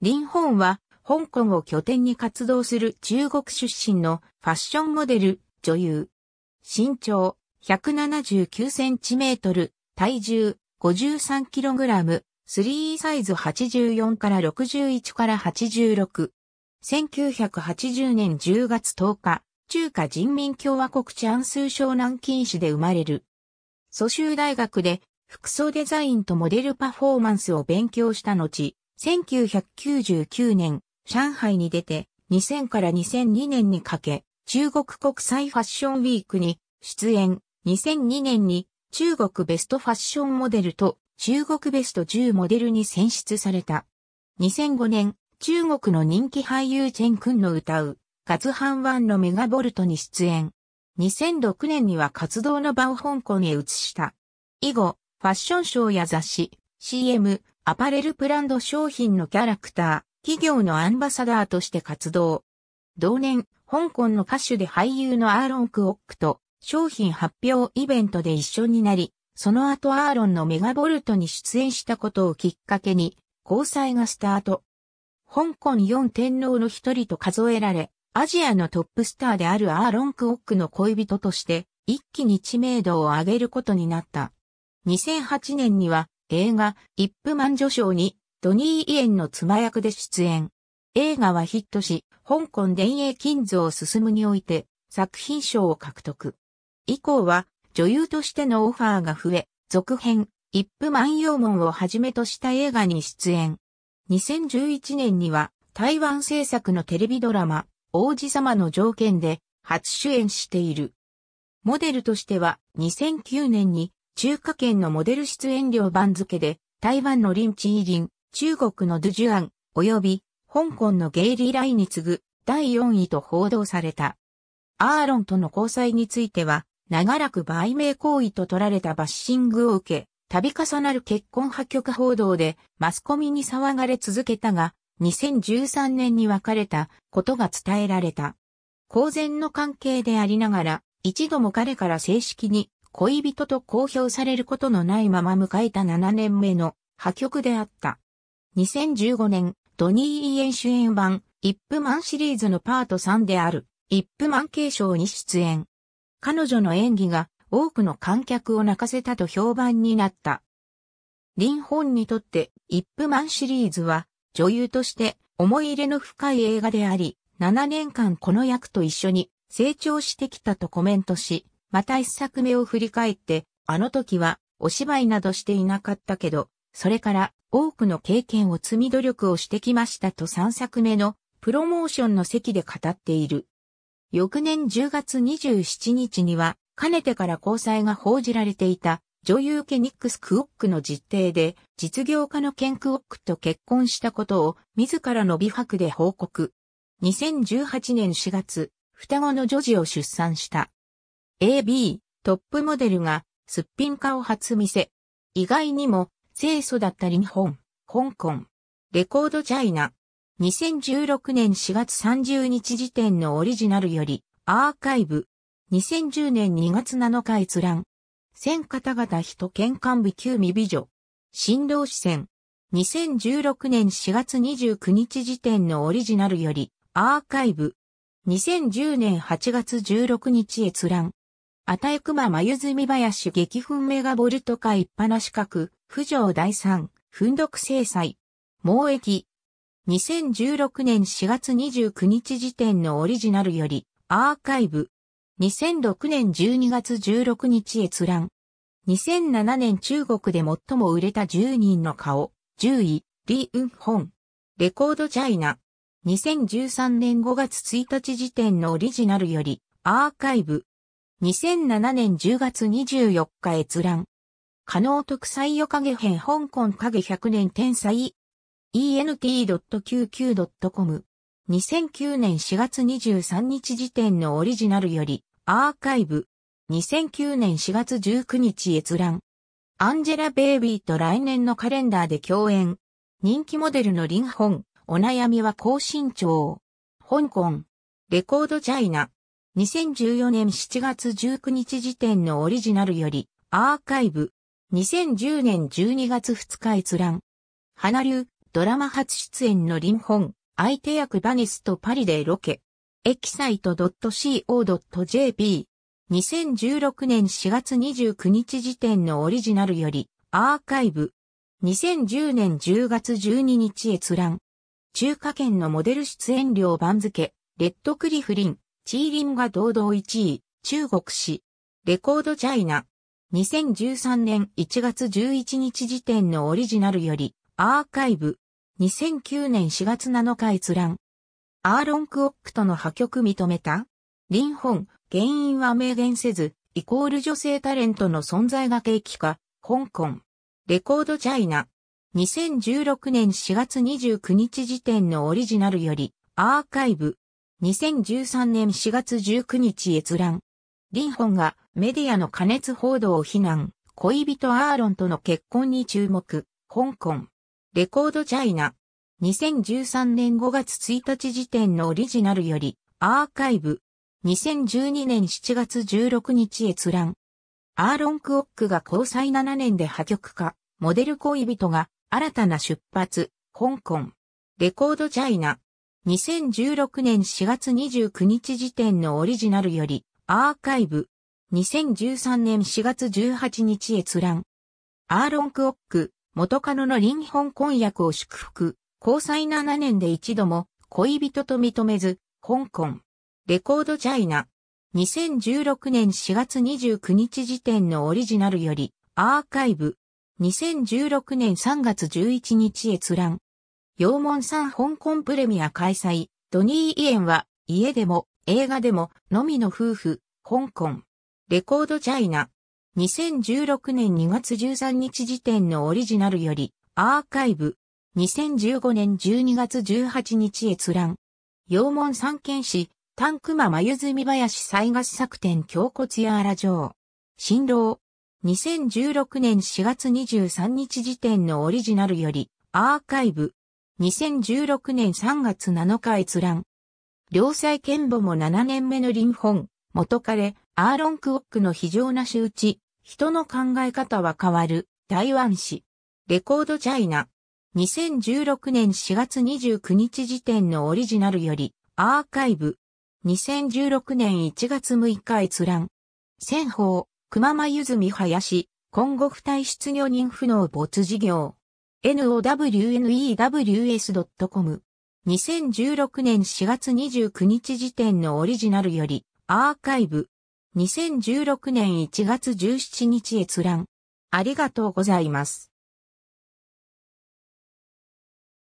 林本は、香港を拠点に活動する中国出身のファッションモデル、女優。身長179センチメートル、体重53キログラム、3サイズ84から61から86。1980年10月10日、中華人民共和国治安数省南京市で生まれる。蘇州大学で服装デザインとモデルパフォーマンスを勉強した後、1999年、上海に出て、2000から2002年にかけ、中国国際ファッションウィークに出演、2002年に中国ベストファッションモデルと中国ベスト10モデルに選出された。2005年、中国の人気俳優チェン君の歌う、カズハンワンのメガボルトに出演。2006年には活動の場を香港へ移した。以後、ファッションショーや雑誌、CM、アパレルブランド商品のキャラクター、企業のアンバサダーとして活動。同年、香港の歌手で俳優のアーロン・クオックと商品発表イベントで一緒になり、その後アーロンのメガボルトに出演したことをきっかけに、交際がスタート。香港四天皇の一人と数えられ、アジアのトップスターであるアーロン・クオックの恋人として、一気に知名度を上げることになった。2008年には、映画、イップマン女賞に、ドニー・イエンの妻役で出演。映画はヒットし、香港伝影金像進むにおいて、作品賞を獲得。以降は、女優としてのオファーが増え、続編、イップマン用門をはじめとした映画に出演。2011年には、台湾制作のテレビドラマ、王子様の条件で、初主演している。モデルとしては、2009年に、中華圏のモデル出演料番付で、台湾の林地リン、中国のドゥジュアン、及び、香港のゲイリー・ライに次ぐ、第4位と報道された。アーロンとの交際については、長らく売名行為と取られたバッシングを受け、度重なる結婚破局報道でマスコミに騒がれ続けたが、2013年に別れたことが伝えられた。公然の関係でありながら、一度も彼から正式に恋人と公表されることのないまま迎えた7年目の破局であった。2015年、ドニー・イエン主演版、イップマンシリーズのパート3である、イップマン継承に出演。彼女の演技が多くの観客を泣かせたと評判になった。リン・ホンにとって、イップマンシリーズは、女優として思い入れの深い映画であり、7年間この役と一緒に成長してきたとコメントし、また一作目を振り返って、あの時はお芝居などしていなかったけど、それから多くの経験を積み努力をしてきましたと三作目のプロモーションの席で語っている。翌年10月27日には、かねてから交際が報じられていた女優ケニックス・クオックの実定で実業家のケン・クオックと結婚したことを自らの美白で報告。2018年4月、双子の女児を出産した。AB トップモデルがすっぴん化を初見せ。意外にも清楚だった日本、香港、レコードチャイナ。2016年4月30日時点のオリジナルよりアーカイブ。2010年2月7日閲覧。千方々人見官美旧未美女。新郎視線。2016年4月29日時点のオリジナルよりアーカイブ。2010年8月16日閲覧。あたえくま眉や林激噴メガボルトい一派なし角、不条第三、噴毒制裁、貿易。2016年4月29日時点のオリジナルより、アーカイブ。2006年12月16日閲覧。2007年中国で最も売れた10人の顔。10位、リ・ウン・ホン。レコードチャイナ。2013年5月1日時点のオリジナルより、アーカイブ。2007年10月24日閲覧。可能特採夜影編香港影100年天才 ent.qq.com 2009年4月23日時点のオリジナルよりアーカイブ2009年4月19日閲覧アンジェラ・ベイビーと来年のカレンダーで共演人気モデルのリンホンお悩みは高身長香港レコードチャイナ2014年7月19日時点のオリジナルより、アーカイブ、2010年12月2日閲覧。花流、ドラマ初出演の林本、相手役バネスとパリでロケ。エキサイト .co.jp。2016年4月29日時点のオリジナルより、アーカイブ。2010年10月12日閲覧。中華圏のモデル出演料番付、レッドクリフリン。チーリンが堂々1位、中国史、レコードチャイナ。2013年1月11日時点のオリジナルより、アーカイブ。2009年4月7日閲覧。アーロン・クオックとの破局認めたリンホン、原因は明言せず、イコール女性タレントの存在が景気化、香港。レコードチャイナ。2016年4月29日時点のオリジナルより、アーカイブ。2013年4月19日閲覧。リンホンがメディアの過熱報道を非難、恋人アーロンとの結婚に注目、香港。レコードチャイナ。2013年5月1日時点のオリジナルより、アーカイブ。2012年7月16日閲覧。アーロン・クオックが交際7年で破局化、モデル恋人が新たな出発、香港。レコードチャイナ。2016年4月29日時点のオリジナルより、アーカイブ。2013年4月18日閲覧。アーロン・クオック、元カノのリン・婚約を祝福。交際7年で一度も恋人と認めず、香港。レコードチャイナ。2016年4月29日時点のオリジナルより、アーカイブ。2016年3月11日閲覧。妖門さん香港プレミア開催、ドニー・イエンは、家でも、映画でも、のみの夫婦、香港。レコードチャイナ。2016年2月13日時点のオリジナルより、アーカイブ。2015年12月18日閲覧。妖門三県市、丹熊真由林災合作店胸骨や荒城。新郎。2016年4月23日時点のオリジナルより、アーカイブ。2016年3月7日閲覧。両妻賢母も7年目の林本、元彼、アーロン・クオックの非常な仕打ち、人の考え方は変わる、台湾史。レコードチャイナ。2016年4月29日時点のオリジナルより、アーカイブ。2016年1月6日閲覧。先方、熊間ゆずみ林、今後不退出魚人不能没事業。nowews.com n。2016年4月29日時点のオリジナルより、アーカイブ。2016年1月17日閲覧。ありがとうございます。